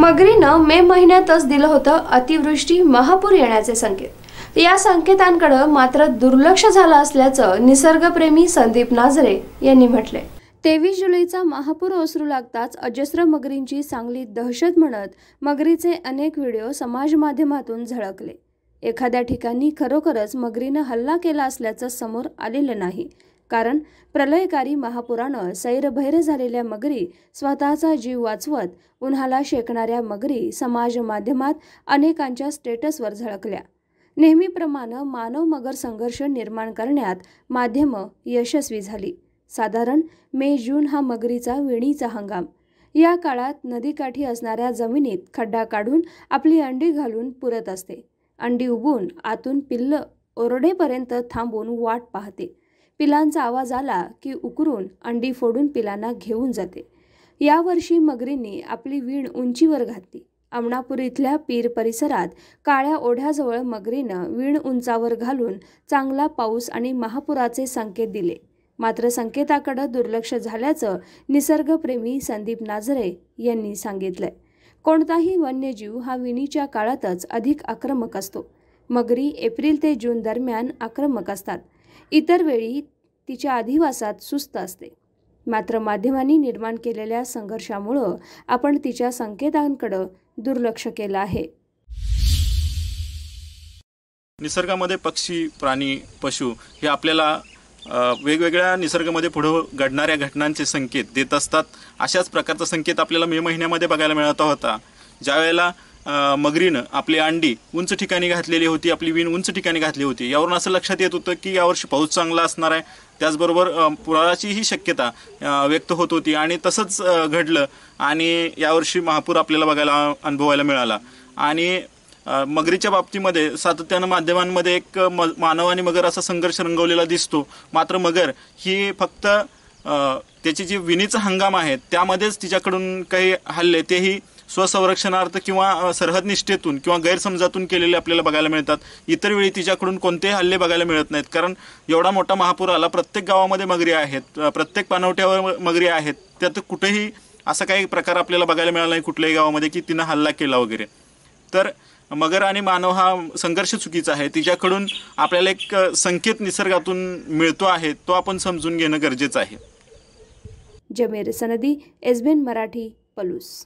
मगरीनं मे महिन्यातच दिलं होतं अतिवृष्टी महापूर येण्याचे संकेत या संकेतांकडे मात्र दुर्लक्ष झालं असल्याचं निसर्गप्रेमी संदीप नाझरे यांनी म्हटले तेवीस जुलैचा महापूर ओसरू लागताच अजस्र मगरींची सांगली दहशत म्हणत मगरीचे अनेक व्हिडिओ समाज माध्यमातून झळकले एखाद्या ठिकाणी खरोखरच मगरीनं हल्ला केला असल्याचं समोर आलेलं नाही कारण प्रलयकारी महापुरानं सैरभैर झालेल्या मगरी स्वतःचा जीव वाचवत उन्हाला शेकणाऱ्या मगरी समाज माध्यमात अनेकांच्या स्टेटसवर झळकल्या नेहमीप्रमाणे मानव मगर संघर्ष निर्माण करण्यात माध्यमं यशस्वी झाली साधारण मे जून हा मगरीचा विणीचा हंगाम या काळात नदीकाठी असणाऱ्या जमिनीत खड्डा काढून आपली अंडी घालून पुरत असते अंडी उबून आतून पिल्लं ओरडेपर्यंत थांबून वाट पाहते पिलांचा आवाज आला की उकरून अंडी फोडून पिलांना घेऊन जाते यावर्षी मगरींनी आपली वीण उंचीवर घातली अमणापूर इथल्या पीर परिसरात काळ्या ओढ्याजवळ मगरीनं वीण उंचावर घालून चांगला पाऊस आणि महापुराचे संकेत दिले मात्र संकेताकडे दुर्लक्ष झाल्याचं निसर्गप्रेमी संदीप नाझरे यांनी सांगितलंय कोणताही वन्यजीव हा विणीच्या काळातच अधिक आक्रमक असतो मगरी एप्रिल ते जून दरम्यान आक्रमक असतात इतर वेळी तिच्या अधिवासात सुस्त असते मात्र माध्यमांनी निर्माण केलेल्या संघर्षामुळं आपण तिच्या संकेतांकडं दुर्लक्ष केलं आहे निसर्गामध्ये पक्षी प्राणी पशु हे आपल्याला वेगवेगळ्या निसर्गामध्ये पुढं घडणाऱ्या घटनांचे संकेत देत असतात अशाच प्रकारचा संकेत आपल्याला मे महिन्यामध्ये बघायला मिळत होता ज्यावेळेला मगरीनं आपली अंडी उंच ठिकाणी घातलेली होती आपली विण उंच ठिकाणी घातली होती यावरून असं लक्षात येत होतं की यावर्षी पाऊस चांगला असणार आहे त्याचबरोबर पुराचीही शक्यता व्यक्त होत होती आणि तसंच घडलं आणि यावर्षी महापूर आपल्याला बघायला अनुभवायला मिळाला आणि मगरीच्या बाबतीमध्ये सातत्यानं माध्यमांमध्ये एक म मानव आणि मगर असा संघर्ष रंगवलेला दिसतो मात्र मगर ही फक्त त्याची जी विणीचा हंगाम आहे त्यामध्येच तिच्याकडून काही हल्ले तेही स्वसंरक्षणार्थ किंवा सरहद निष्ठेतून किंवा गैरसमजातून केलेले आपल्याला बघायला मिळतात इतर वेळी तिच्याकडून कोणतेही हल्ले बघायला मिळत नाहीत कारण एवढा मोठा महापूर आला प्रत्येक गावामध्ये मगरी आहेत प्रत्येक पानवट्यावर मगरी आहेत त्यात कुठेही असा काही प्रकार आपल्याला बघायला मिळाला नाही कुठल्याही गावामध्ये की तिनं हल्ला केला वगैरे तर मगर आणि मानव हा संघर्ष चुकीचा आहे तिच्याकडून आपल्याला एक संकेत निसर्गातून मिळतो आहे तो आपण समजून घेणं गरजेचं आहे जमेर सनदी एसबीएन मराठी पलूस